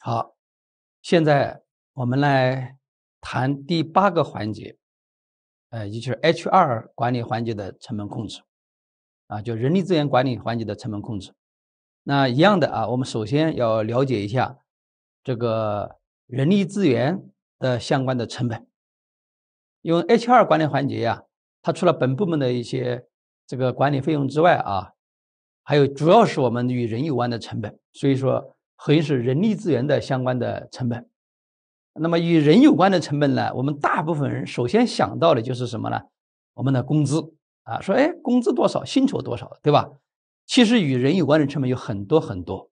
好，现在我们来谈第八个环节，呃，也就是 H 二管理环节的成本控制，啊，就人力资源管理环节的成本控制。那一样的啊，我们首先要了解一下这个人力资源的相关的成本，因为 H 二管理环节呀，它除了本部门的一些这个管理费用之外啊，还有主要是我们与人有关的成本，所以说。核心是人力资源的相关的成本，那么与人有关的成本呢？我们大部分人首先想到的就是什么呢？我们的工资啊，说哎，工资多少，薪酬多少，对吧？其实与人有关的成本有很多很多，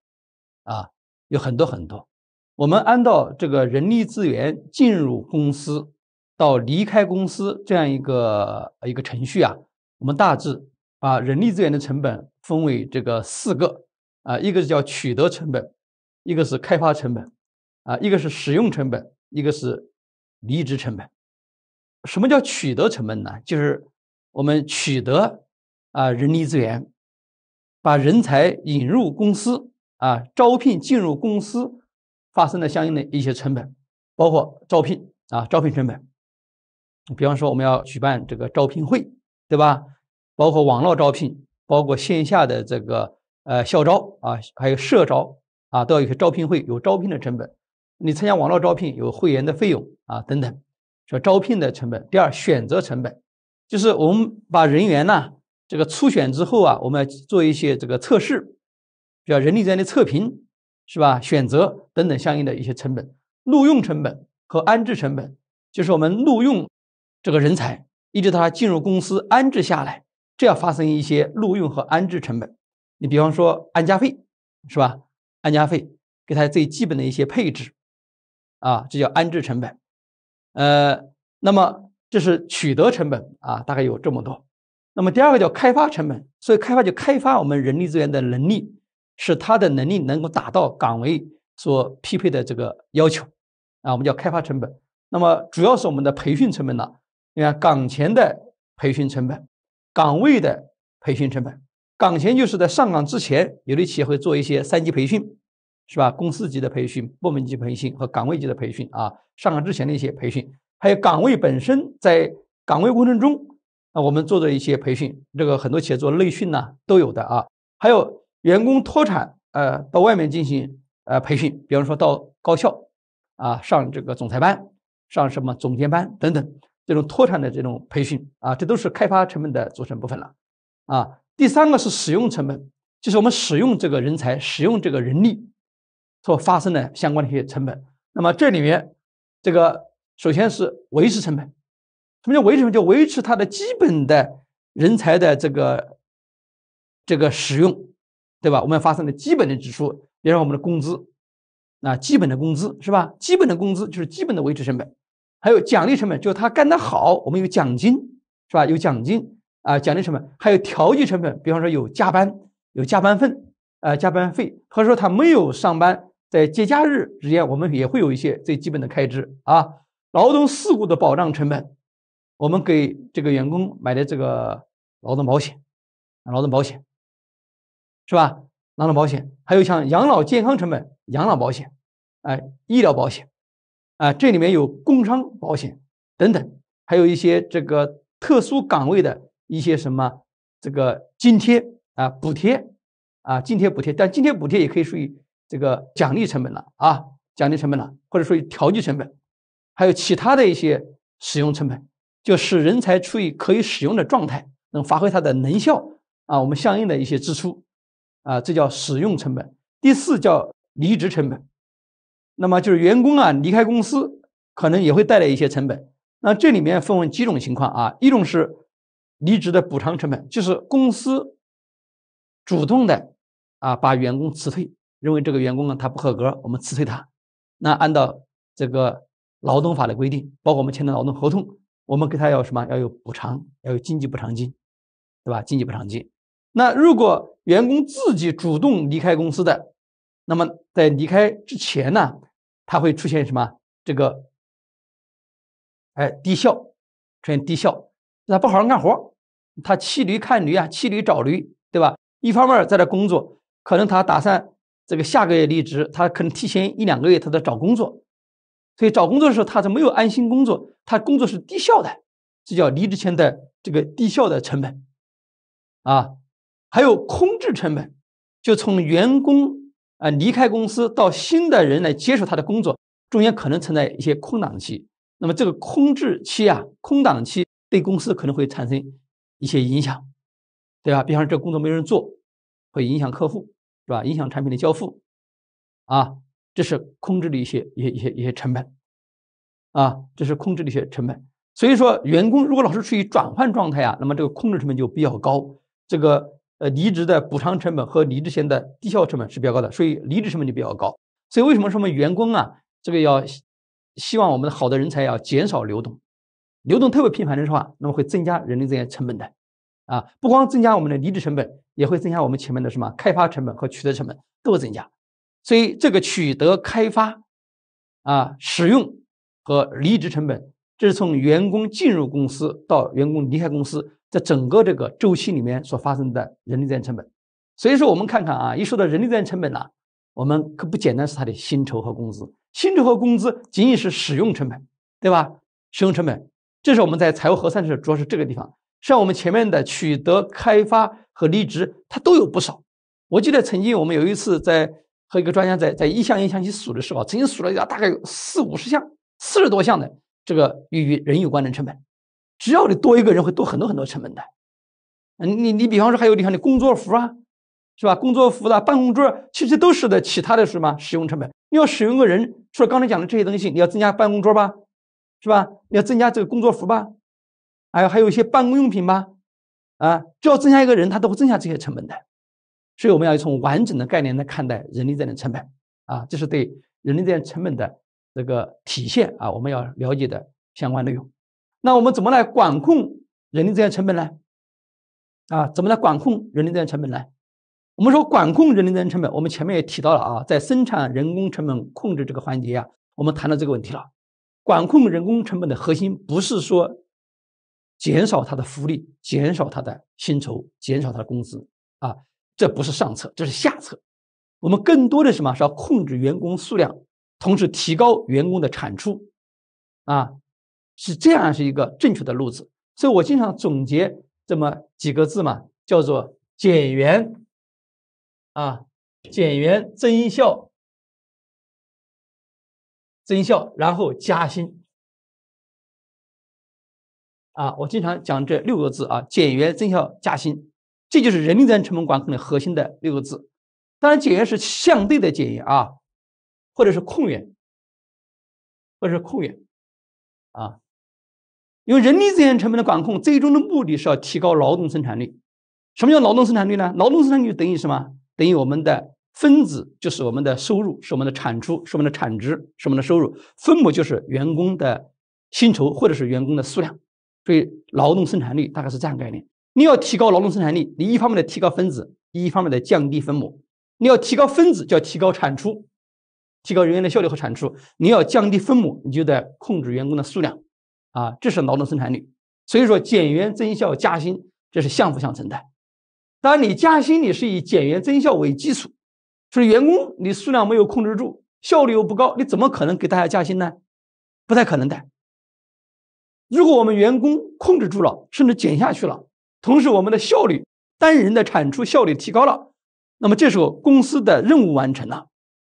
啊，有很多很多。我们按照这个人力资源进入公司到离开公司这样一个一个程序啊，我们大致把人力资源的成本分为这个四个啊，一个是叫取得成本。一个是开发成本，啊，一个是使用成本，一个是离职成本。什么叫取得成本呢？就是我们取得啊人力资源，把人才引入公司啊，招聘进入公司发生的相应的一些成本，包括招聘啊，招聘成本。比方说，我们要举办这个招聘会，对吧？包括网络招聘，包括线下的这个呃校招啊，还有社招。啊，都要有些招聘会，有招聘的成本。你参加网络招聘有会员的费用啊，等等，说招聘的成本。第二，选择成本，就是我们把人员呢这个初选之后啊，我们要做一些这个测试，比如人力资源的测评，是吧？选择等等相应的一些成本。录用成本和安置成本，就是我们录用这个人才，一直到他进入公司安置下来，这要发生一些录用和安置成本。你比方说安家费，是吧？安家费，给他最基本的一些配置，啊，这叫安置成本，呃，那么这是取得成本啊，大概有这么多。那么第二个叫开发成本，所以开发就开发我们人力资源的能力，使他的能力能够达到岗位所匹配的这个要求，啊，我们叫开发成本。那么主要是我们的培训成本呢，你看岗前的培训成本，岗位的培训成本。岗前就是在上岗之前，有的企业会做一些三级培训，是吧？公司级的培训、部门级培训和岗位级的培训啊。上岗之前的一些培训，还有岗位本身在岗位过程中啊，我们做的一些培训，这个很多企业做内训呢都有的啊。还有员工脱产呃到外面进行呃培训，比方说到高校啊上这个总裁班、上什么总监班等等这种脱产的这种培训啊，这都是开发成本的组成部分了啊。第三个是使用成本，就是我们使用这个人才、使用这个人力所发生的相关的一些成本。那么这里面，这个首先是维持成本，什么叫维持？就维持它的基本的人才的这个这个使用，对吧？我们发生的基本的支出，比如说我们的工资，那基本的工资是吧？基本的工资就是基本的维持成本。还有奖励成本，就是他干得好，我们有奖金，是吧？有奖金。啊，奖励成本，还有调剂成本，比方说有加班，有加班费，呃，加班费，或者说他没有上班，在节假日之间，我们也会有一些最基本的开支啊。劳动事故的保障成本，我们给这个员工买的这个劳动保险，劳动保险，是吧？劳动保险，还有像养老健康成本，养老保险，哎，医疗保险，啊，这里面有工伤保险等等，还有一些这个特殊岗位的。一些什么这个津贴啊补贴啊津贴补贴，但津贴补贴也可以属于这个奖励成本了啊，奖励成本了，或者说调剂成本，还有其他的一些使用成本，就是人才处于可以使用的状态，能发挥它的能效啊，我们相应的一些支出啊，这叫使用成本。第四叫离职成本，那么就是员工啊离开公司，可能也会带来一些成本。那这里面分为几种情况啊，一种是离职的补偿成本就是公司主动的啊，把员工辞退，认为这个员工呢他不合格，我们辞退他。那按照这个劳动法的规定，包括我们签的劳动合同，我们给他要什么？要有补偿，要有经济补偿金，对吧？经济补偿金。那如果员工自己主动离开公司的，那么在离开之前呢，他会出现什么？这个哎低效，出现低效。他不好好干活，他骑驴看驴啊，骑驴找驴，对吧？一方面在这工作，可能他打算这个下个月离职，他可能提前一两个月他在找工作，所以找工作的时候他就没有安心工作，他工作是低效的，这叫离职前的这个低效的成本，啊，还有空置成本，就从员工啊离开公司到新的人来接手他的工作，中间可能存在一些空档期，那么这个空置期啊，空档期。对公司可能会产生一些影响，对吧？比方说这工作没人做，会影响客户，是吧？影响产品的交付，啊，这是控制的一些一些一些一些成本，啊，这是控制的一些成本。所以说，员工如果老是处于转换状态啊，那么这个控制成本就比较高，这个呃离职的补偿成本和离职前的绩效成本是比较高的，所以离职成本就比较高。所以为什么说我们员工啊，这个要希望我们的好的人才要减少流动？流动特别频繁的话，那么会增加人力资源成本的，啊，不光增加我们的离职成本，也会增加我们前面的什么开发成本和取得成本都会增加，所以这个取得、开发、啊使用和离职成本，这是从员工进入公司到员工离开公司，在整个这个周期里面所发生的人力资源成本。所以说，我们看看啊，一说到人力资源成本呢，我们可不简单是他的薪酬和工资，薪酬和工资仅仅是使用成本，对吧？使用成本。这是我们在财务核算的时，候主要是这个地方。像我们前面的取得、开发和离职，它都有不少。我记得曾经我们有一次在和一个专家在在一项一项去数的时候，曾经数了一下，大概有四五十项、四十多项的这个与人有关的成本。只要你多一个人，会多很多很多成本的。嗯，你你比方说还有你看你工作服啊，是吧？工作服的，办公桌，其实都是的，其他的什么使用成本。你要使用个人，除了刚才讲的这些东西，你要增加办公桌吧。是吧？要增加这个工作服吧，还有还有一些办公用品吧，啊，就要增加一个人，他都会增加这些成本的。所以我们要从完整的概念来看待人力资源成本啊，这是对人力资源成本的这个体现啊。我们要了解的相关内容。那我们怎么来管控人力资源成本呢？啊，怎么来管控人力资源成本呢？我们说管控人力资源成本，我们前面也提到了啊，在生产人工成本控制这个环节啊，我们谈到这个问题了。管控人工成本的核心不是说减少他的福利、减少他的薪酬、减少他的工资啊，这不是上策，这是下策。我们更多的什么是要控制员工数量，同时提高员工的产出啊，是这样是一个正确的路子。所以我经常总结这么几个字嘛，叫做“减员”，啊，减员增效。增效，然后加薪。啊，我经常讲这六个字啊：减员、增效、加薪。这就是人力资源成本管控的核心的六个字。当然，减员是相对的减员啊，或者是控员，或者是控员。啊，因为人力资源成本的管控最终的目的是要提高劳动生产率。什么叫劳动生产率呢？劳动生产率等于什么？等于我们的。分子就是我们的收入，是我们的产出，是我们的产值，是我们的收入。分母就是员工的薪酬或者是员工的数量。所以，劳动生产率大概是这样概念。你要提高劳动生产率，你一方面的提高分子，一方面的降低分母。你要提高分子，就要提高产出，提高人员的效率和产出。你要降低分母，你就得控制员工的数量。啊，这是劳动生产率。所以说，减员增效加薪，这是相辅相成的。当然，你加薪，你是以减员增效为基础。是员工，你数量没有控制住，效率又不高，你怎么可能给大家加薪呢？不太可能的。如果我们员工控制住了，甚至减下去了，同时我们的效率，单人的产出效率提高了，那么这时候公司的任务完成了，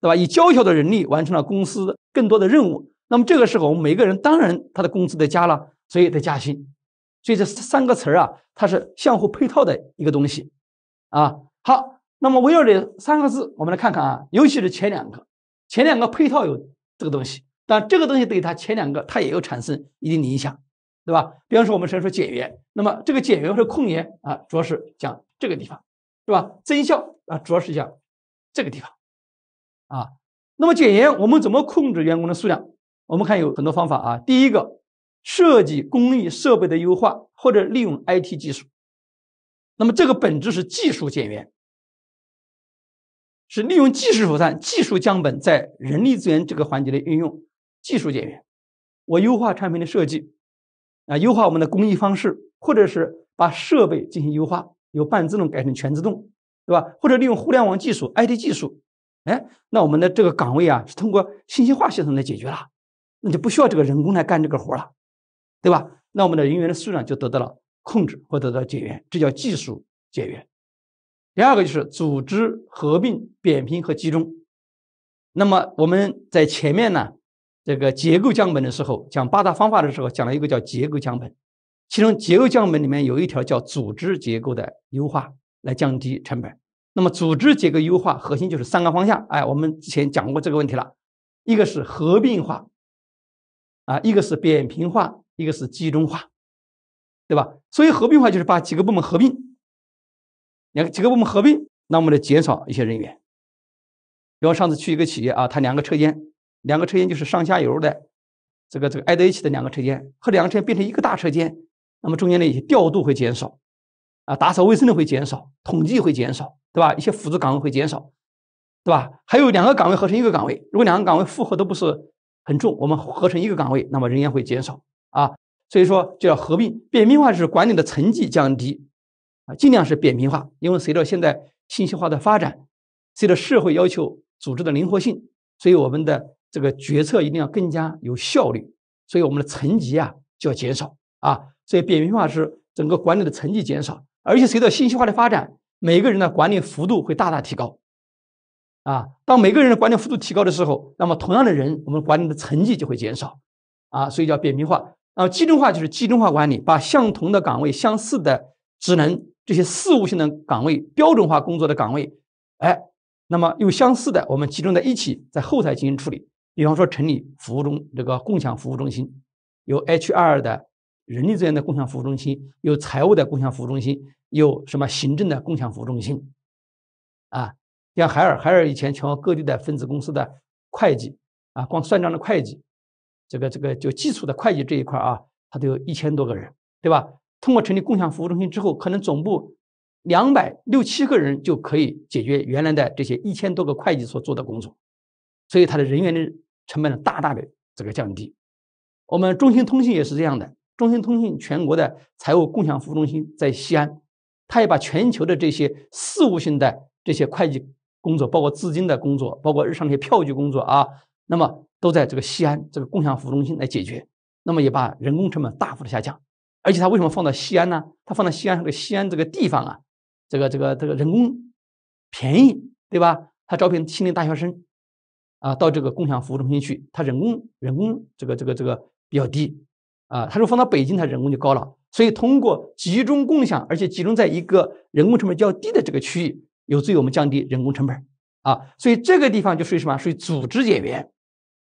对吧？以较小的人力完成了公司更多的任务，那么这个时候我们每个人当然他的工资得加了，所以得加薪。所以这三个词儿啊，它是相互配套的一个东西，啊，好。那么围绕这三个字，我们来看看啊，尤其是前两个，前两个配套有这个东西，但这个东西对它前两个它也有产生一定的影响，对吧？比方说我们常说减员，那么这个减员或者控员啊，主要是讲这个地方，是吧？增效啊，主要是讲这个地方，啊，那么减员我们怎么控制员工的数量？我们看有很多方法啊，第一个，设计工艺设备的优化或者利用 IT 技术，那么这个本质是技术减员。是利用技术手段、技术降本，在人力资源这个环节的运用，技术减员。我优化产品的设计，啊，优化我们的工艺方式，或者是把设备进行优化，由半自动改成全自动，对吧？或者利用互联网技术、IT 技术，哎，那我们的这个岗位啊，是通过信息化系统来解决了，那就不需要这个人工来干这个活了，对吧？那我们的人员的数量就得到了控制或得到减员，这叫技术减员。第二个就是组织合并、扁平和集中。那么我们在前面呢，这个结构降本的时候，讲八大方法的时候，讲了一个叫结构降本，其中结构降本里面有一条叫组织结构的优化来降低成本。那么组织结构优化核心就是三个方向，哎，我们之前讲过这个问题了，一个是合并化，啊，一个是扁平化，一个是集中化，对吧？所以合并化就是把几个部门合并。两个几个部门合并，那我们来减少一些人员。比方上次去一个企业啊，它两个车间，两个车间就是上下游的，这个这个挨在一起的两个车间，和两个车间变成一个大车间，那么中间的一些调度会减少，啊，打扫卫生的会减少，统计会减少，对吧？一些辅助岗位会减少，对吧？还有两个岗位合成一个岗位，如果两个岗位负荷都不是很重，我们合成一个岗位，那么人员会减少啊。所以说就要合并，扁平化是管理的层级降低。尽量是扁平化，因为随着现在信息化的发展，随着社会要求组织的灵活性，所以我们的这个决策一定要更加有效率，所以我们的层级啊就要减少啊，所以扁平化是整个管理的层级减少，而且随着信息化的发展，每个人的管理幅度会大大提高，啊，当每个人的管理幅度提高的时候，那么同样的人，我们管理的层级就会减少，啊，所以叫扁平化啊，集中化就是集中化管理，把相同的岗位、相似的职能。这些事务性的岗位、标准化工作的岗位，哎，那么有相似的，我们集中在一起，在后台进行处理。比方说成立服务中这个共享服务中心，有 HR 的人力资源的共享服务中心，有财务的共享服务中心，有什么行政的共享服务中心，啊，像海尔，海尔以前全国各地的分子公司的会计，啊，光算账的会计，这个这个就基础的会计这一块啊，它有一千多个人，对吧？通过成立共享服务中心之后，可能总部两百六七个人就可以解决原来的这些一千多个会计所做的工作，所以它的人员的成本大大的这个降低。我们中兴通信也是这样的，中兴通信全国的财务共享服务中心在西安，它也把全球的这些事务性的这些会计工作，包括资金的工作，包括日常的一些票据工作啊，那么都在这个西安这个共享服务中心来解决，那么也把人工成本大幅的下降。而且他为什么放到西安呢？他放到西安，这个西安这个地方啊，这个这个这个人工便宜，对吧？他招聘青年大学生，啊，到这个共享服务中心去，他人工人工这个这个这个比较低，啊，他说放到北京，他人工就高了。所以通过集中共享，而且集中在一个人工成本较低的这个区域，有助于我们降低人工成本啊。所以这个地方就属于什么？属于组织减员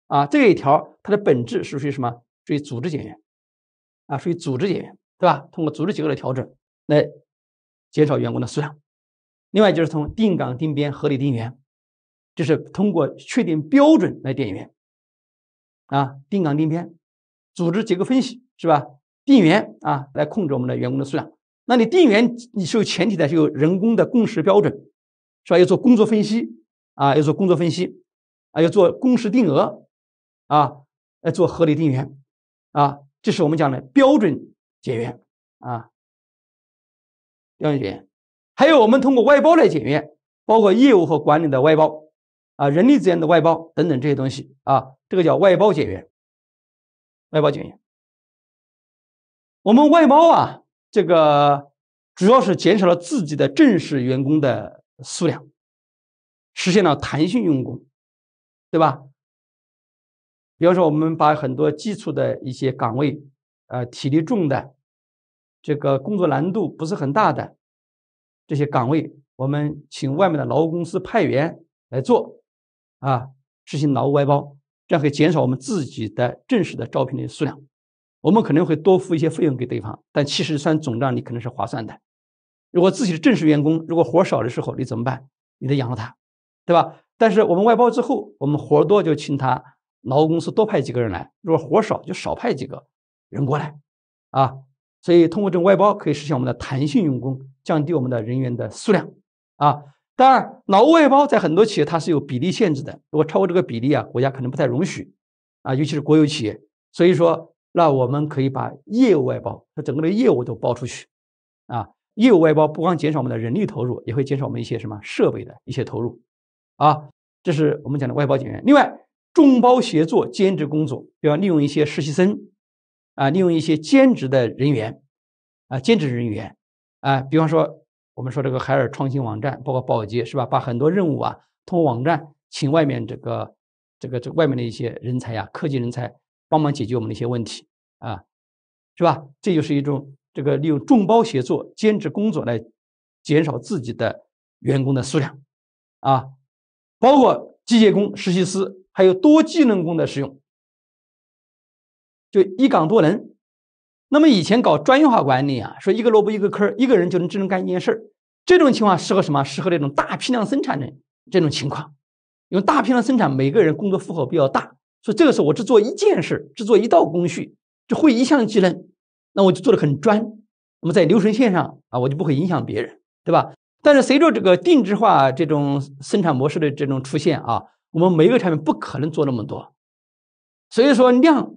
啊。这一条它的本质是属于什么？属于组织减员。啊，属于组织减员，对吧？通过组织结构的调整来减少员工的数量。另外就是从定岗定编合理定员，就是通过确定标准来定员。啊，定岗定编，组织结构分析是吧？定员啊，来控制我们的员工的数量。那你定员，你是有前提的，是有人工的共识标准，是吧？要做工作分析啊，要做工作分析啊，要做工时定额啊，来做合理定员啊。这是我们讲的标准检验啊，标准检验。还有我们通过外包来检验，包括业务和管理的外包，啊，人力资源的外包等等这些东西啊，这个叫外包检验，外包检验。我们外包啊，这个主要是减少了自己的正式员工的数量，实现了弹性用工，对吧？比如说，我们把很多基础的一些岗位，呃，体力重的，这个工作难度不是很大的这些岗位，我们请外面的劳务公司派员来做，啊，实行劳务外包，这样可以减少我们自己的正式的招聘的数量。我们可能会多付一些费用给对方，但其实算总账，你可能是划算的。如果自己的正式员工，如果活少的时候，你怎么办？你得养着他，对吧？但是我们外包之后，我们活多就请他。劳务公司多派几个人来，如果活少就少派几个人过来，啊，所以通过这个外包可以实现我们的弹性用工，降低我们的人员的数量，啊，当然劳务外包在很多企业它是有比例限制的，如果超过这个比例啊，国家可能不太容许，啊，尤其是国有企业，所以说那我们可以把业务外包，它整个的业务都包出去，啊，业务外包不光减少我们的人力投入，也会减少我们一些什么设备的一些投入，啊，这是我们讲的外包减员，另外。众包协作兼职工作，比方利用一些实习生，啊，利用一些兼职的人员，啊，兼职人员，啊，比方说我们说这个海尔创新网站，包括保洁是吧？把很多任务啊，通过网站请外面这个这个这外面的一些人才啊，科技人才帮忙解决我们的一些问题，啊，是吧？这就是一种这个利用众包协作兼职工作来减少自己的员工的数量，啊，包括机械工、实习师、还有多技能工的使用，就一岗多能。那么以前搞专业化管理啊，说一个萝卜一个坑，一个人就能只能干一件事这种情况适合什么？适合这种大批量生产的这种情况。因为大批量生产，每个人工作负荷比较大，所以这个时候我只做一件事，只做一道工序，就会一项技能，那我就做的很专。那么在流程线上啊，我就不会影响别人，对吧？但是随着这个定制化这种生产模式的这种出现啊。我们每一个产品不可能做那么多，所以说量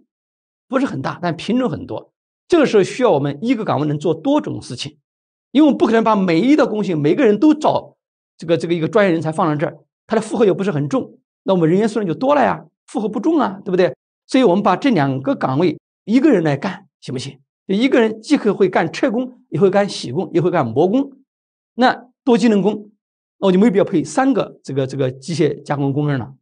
不是很大，但品种很多。这个时候需要我们一个岗位能做多种事情，因为我们不可能把每一道工序每个人都找这个这个一个专业人才放在这儿，他的负荷又不是很重，那我们人员数量就多了呀，负荷不重啊，对不对？所以我们把这两个岗位一个人来干行不行？一个人既可会干车工，也会干铣工，也会干磨工，那多技能工。那我就没必要配三个这个这个机械加工工人了，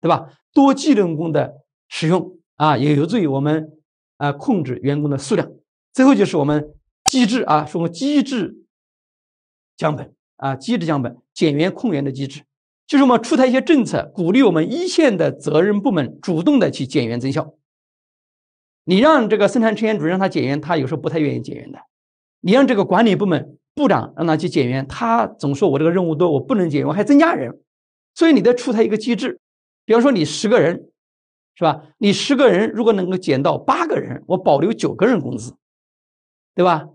对吧？多技能工的使用啊，也有助于我们啊控制员工的数量。最后就是我们机制啊，说我们机制降本啊，机制降本、减员控员的机制，就是我们出台一些政策，鼓励我们一线的责任部门主动的去减员增效。你让这个生产车间主任让他减员，他有时候不太愿意减员的；你让这个管理部门。部长让他去减员，他总说我这个任务多，我不能减员，我还增加人。所以你得出台一个机制，比方说你十个人，是吧？你十个人如果能够减到八个人，我保留九个人工资，对吧？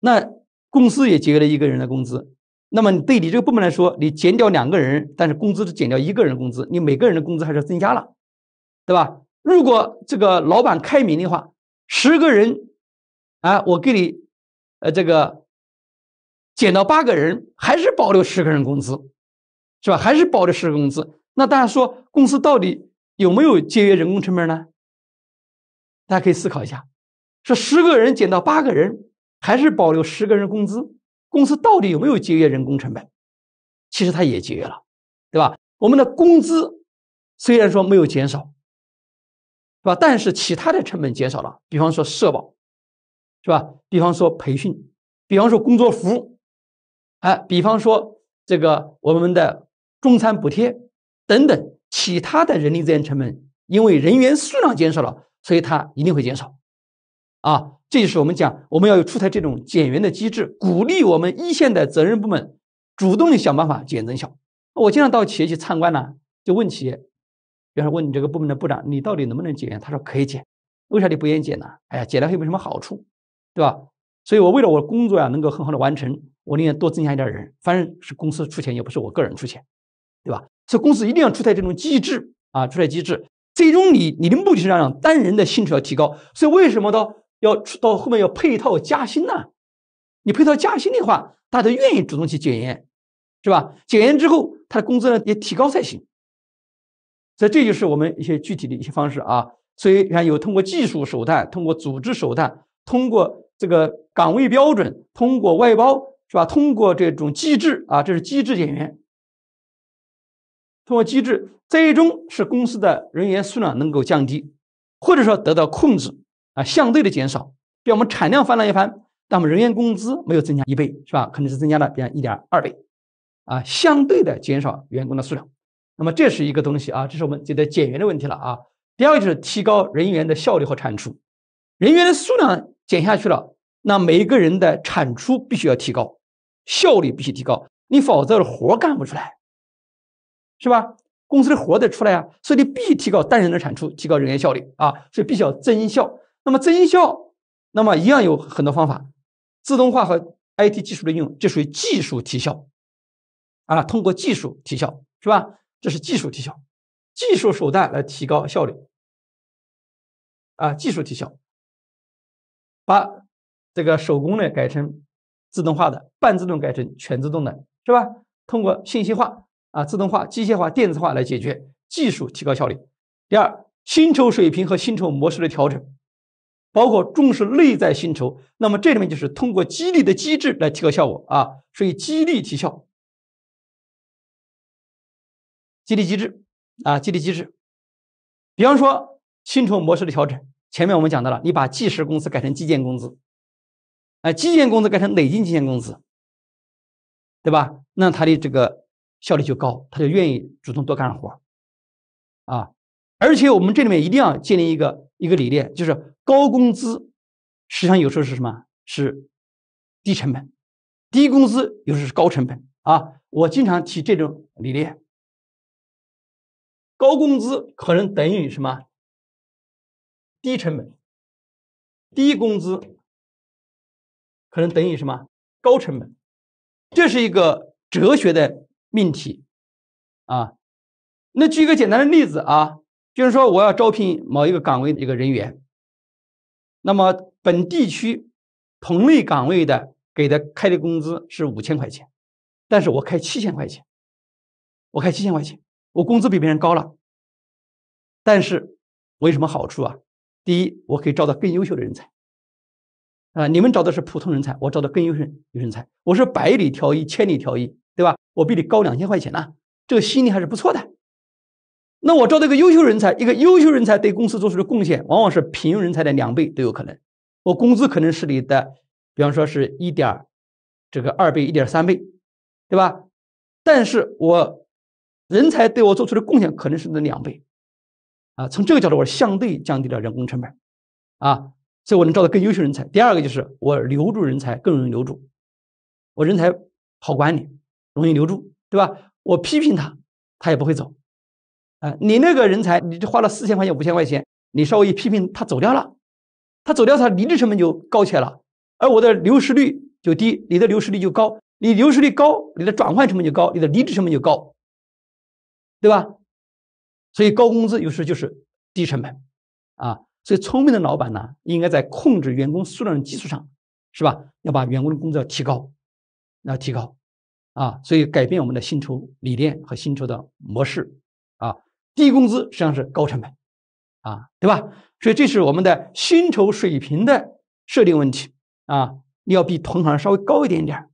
那公司也节约了一个人的工资，那么对你这个部门来说，你减掉两个人，但是工资只减掉一个人工资，你每个人的工资还是增加了，对吧？如果这个老板开明的话，十个人，啊，我给你，呃，这个。减到八个人，还是保留十个人工资，是吧？还是保留十工资？那大家说，公司到底有没有节约人工成本呢？大家可以思考一下：，说十个人减到八个人，还是保留十个人工资，公司到底有没有节约人工成本？其实它也节约了，对吧？我们的工资虽然说没有减少，是吧？但是其他的成本减少了，比方说社保，是吧？比方说培训，比方说工作服。哎，比方说这个我们的中餐补贴等等其他的人力资源成本，因为人员数量减少了，所以它一定会减少。啊，这就是我们讲我们要有出台这种减员的机制，鼓励我们一线的责任部门主动地想办法减增效。我经常到企业去参观呢，就问企业，比方说问你这个部门的部长，你到底能不能减员？他说可以减。为啥你不愿意减呢？哎呀，减了会有什么好处？对吧？所以我为了我工作呀能够很好的完成。我宁愿多增加一点人，反正是公司出钱，也不是我个人出钱，对吧？所以公司一定要出台这种机制啊，出台机制。最终，你你的目的是让单人的薪酬要提高，所以为什么到要到后面要配套加薪呢？你配套加薪的话，大家愿意主动去检验，是吧？检验之后，他的工资呢也提高才行。所以这就是我们一些具体的一些方式啊。所以你看，有通过技术手段，通过组织手段，通过这个岗位标准，通过外包。是吧？通过这种机制啊，这是机制减员。通过机制，最终是公司的人员数量能够降低，或者说得到控制啊，相对的减少。比如我们产量翻了一番，但我们人员工资没有增加一倍，是吧？可能是增加了比方一点二倍，啊，相对的减少员工的数量。那么这是一个东西啊，这是我们觉得减员的问题了啊。第二个就是提高人员的效率和产出，人员的数量减下去了。那每一个人的产出必须要提高，效率必须提高，你否则活干不出来，是吧？公司的活得出来啊，所以你必须提高单人的产出，提高人员效率啊，所以必须要增效。那么增效，那么一样有很多方法，自动化和 IT 技术的应用，这属于技术提效，啊，通过技术提效，是吧？这是技术提效，技术手段来提高效率，啊，技术提效，把。这个手工的改成自动化的，半自动改成全自动的，是吧？通过信息化、啊自动化、机械化、电子化来解决技术，提高效率。第二，薪酬水平和薪酬模式的调整，包括重视内在薪酬。那么这里面就是通过激励的机制来提高效果啊，所以激励提效，激励机制啊，激励机制。比方说薪酬模式的调整，前面我们讲到了，你把计时工资改成计件工资。啊，计件工资改成累进计件工资，对吧？那他的这个效率就高，他就愿意主动多干活啊。而且我们这里面一定要建立一个一个理念，就是高工资实际上有时候是什么？是低成本，低工资有时候是高成本啊。我经常提这种理念：高工资可能等于什么？低成本，低工资。可能等于什么？高成本，这是一个哲学的命题啊。那举一个简单的例子啊，就是说我要招聘某一个岗位的一个人员，那么本地区同类岗位的给的开的工资是五千块钱，但是我开七千块钱，我开七千块钱，我工资比别人高了，但是我有什么好处啊？第一，我可以招到更优秀的人才。啊，你们找的是普通人才，我找的更优秀优秀人才。我是百里挑一，千里挑一，对吧？我比你高两千块钱呢，这个心理还是不错的。那我招这一个优秀人才，一个优秀人才对公司做出的贡献，往往是平庸人才的两倍都有可能。我工资可能是你的，比方说是一点，这个二倍、一点三倍，对吧？但是我人才对我做出的贡献可能是你的两倍，啊，从这个角度，我相对降低了人工成本，啊。所以我能招到更优秀人才。第二个就是我留住人才更容易留住，我人才好管理，容易留住，对吧？我批评他，他也不会走。啊，你那个人才，你花了四千块钱、五千块钱，你稍微一批评，他走掉了，他走掉，他离职成本就高起来了，而我的流失率就低，你的流失率就高。你流失率高，你的转换成本就高，你的离职成本就高，对吧？所以高工资有时就是低成本，啊。所以，聪明的老板呢，应该在控制员工数量的基础上，是吧？要把员工的工资要提高，要提高，啊！所以改变我们的薪酬理念和薪酬的模式，啊，低工资实际上是高成本，啊，对吧？所以这是我们的薪酬水平的设定问题，啊，你要比同行稍微高一点点，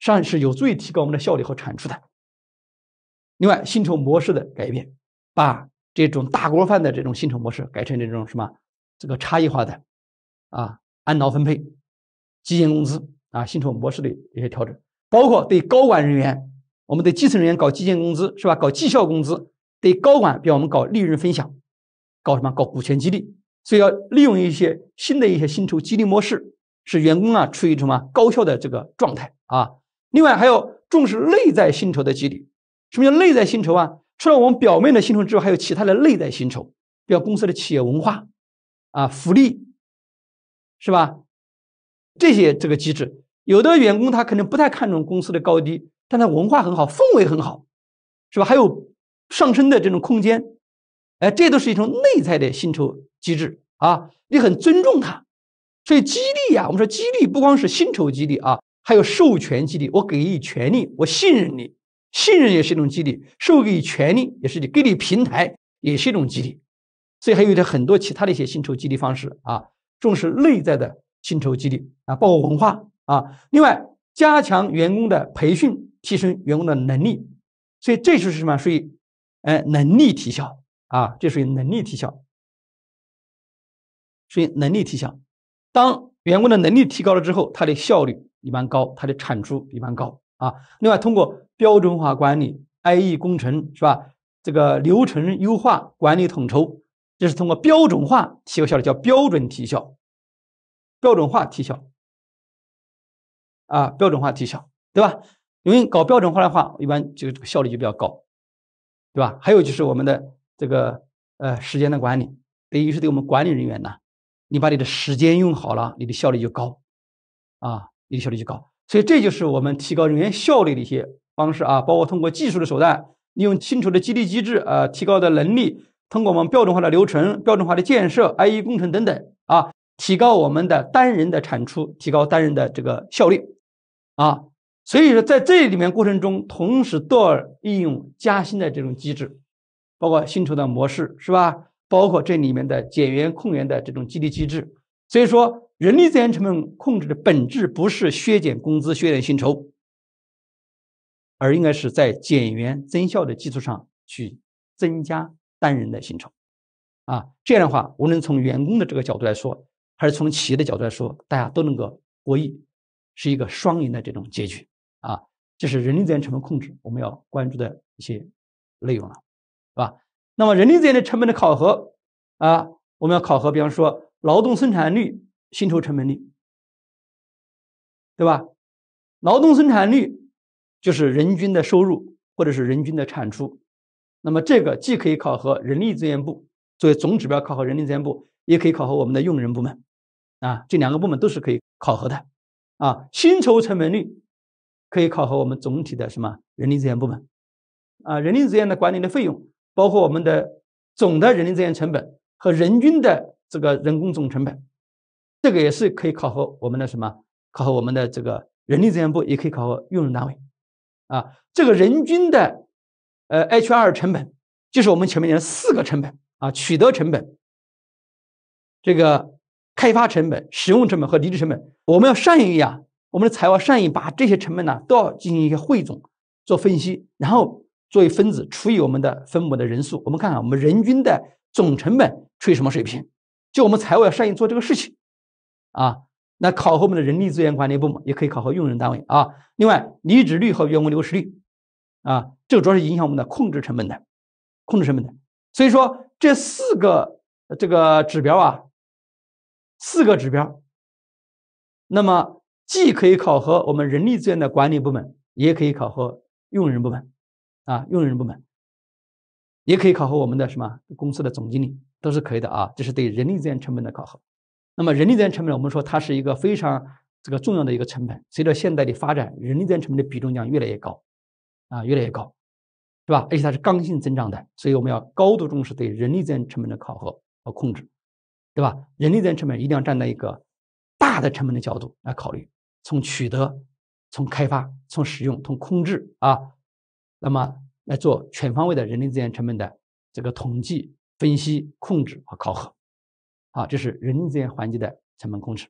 上是有助于提高我们的效率和产出的。另外，薪酬模式的改变，把这种大锅饭的这种薪酬模式改成这种什么？这个差异化的，啊，按劳分配、基薪工资啊，薪酬模式的一些调整，包括对高管人员，我们对基层人员搞基薪工资是吧？搞绩效工资，对高管，比如我们搞利润分享，搞什么？搞股权激励。所以要利用一些新的一些薪酬激励模式，使员工啊处于什么高效的这个状态啊。另外还要重视内在薪酬的激励。什么叫内在薪酬啊？除了我们表面的薪酬之外，还有其他的内在薪酬，比如公司的企业文化。啊，福利，是吧？这些这个机制，有的员工他可能不太看重公司的高低，但他文化很好，氛围很好，是吧？还有上升的这种空间，哎，这都是一种内在的薪酬机制啊。你很尊重他，所以激励呀，我们说激励不光是薪酬激励啊，还有授权激励。我给予权利，我信任你，信任也是一种激励。授给权利也是你，给你平台也是一种激励。所以还有的很多其他的一些薪酬激励方式啊，重视内在的薪酬激励啊，包括文化啊。另外，加强员工的培训，提升员工的能力。所以这是什么？属于呃能力提效啊？这属于能力提效，属于能力提效。当员工的能力提高了之后，他的效率一般高，他的产出一般高啊。另外，通过标准化管理、IE 工程是吧？这个流程优化、管理统筹。就是通过标准化提高效率，叫标准提效，标准化提效，啊，标准化提效，对吧？因为搞标准化的话，一般就这个效率就比较高，对吧？还有就是我们的这个呃时间的管理，等于是对我们管理人员呢，你把你的时间用好了，你的效率就高，啊，你的效率就高。所以这就是我们提高人员效率的一些方式啊，包括通过技术的手段，利用薪酬的激励机制呃，提高的能力。通过我们标准化的流程、标准化的建设、IE 工程等等啊，提高我们的单人的产出，提高单人的这个效率啊。所以说，在这里面过程中，同时多利用加薪的这种机制，包括薪酬的模式是吧？包括这里面的减员控员的这种激励机制。所以说，人力资源成本控制的本质不是削减工资、削减薪酬，而应该是在减员增效的基础上去增加。单人的薪酬，啊，这样的话，无论从员工的这个角度来说，还是从企业的角度来说，大家都能够获益，是一个双赢的这种结局，啊，这是人力资源成本控制我们要关注的一些内容了，是吧？那么人力资源的成本的考核，啊，我们要考核，比方说劳动生产率、薪酬成本率，对吧？劳动生产率就是人均的收入或者是人均的产出。那么这个既可以考核人力资源部作为总指标考核人力资源部，也可以考核我们的用人部门，啊，这两个部门都是可以考核的，啊，薪酬成本率可以考核我们总体的什么人力资源部门，啊，人力资源的管理的费用，包括我们的总的人力资源成本和人均的这个人工总成本，这个也是可以考核我们的什么考核我们的这个人力资源部，也可以考核用人单位，啊，这个人均的。呃，H R 成本就是我们前面讲的四个成本啊，取得成本、这个开发成本、使用成本和离职成本。我们要善于啊，我们的财务善于把这些成本呢，都要进行一些汇总、做分析，然后作为分子除以我们的分母的人数。我们看看我们人均的总成本处于什么水平，就我们财务要善于做这个事情啊。那考核我们的人力资源管理部门，也可以考核用人单位啊。另外，离职率和员工流失率。啊，这个主要是影响我们的控制成本的，控制成本的。所以说，这四个这个指标啊，四个指标，那么既可以考核我们人力资源的管理部门，也可以考核用人部门，啊，用人部门，也可以考核我们的什么公司的总经理，都是可以的啊。这是对人力资源成本的考核。那么，人力资源成本我们说它是一个非常这个重要的一个成本，随着现代的发展，人力资源成本的比重将越来越高。啊，越来越高，对吧？而且它是刚性增长的，所以我们要高度重视对人力资源成本的考核和控制，对吧？人力资源成本一定要站在一个大的成本的角度来考虑，从取得、从开发、从使用、从控制啊，那么来做全方位的人力资源成本的这个统计、分析、控制和考核。啊，这是人力资源环节的成本控制。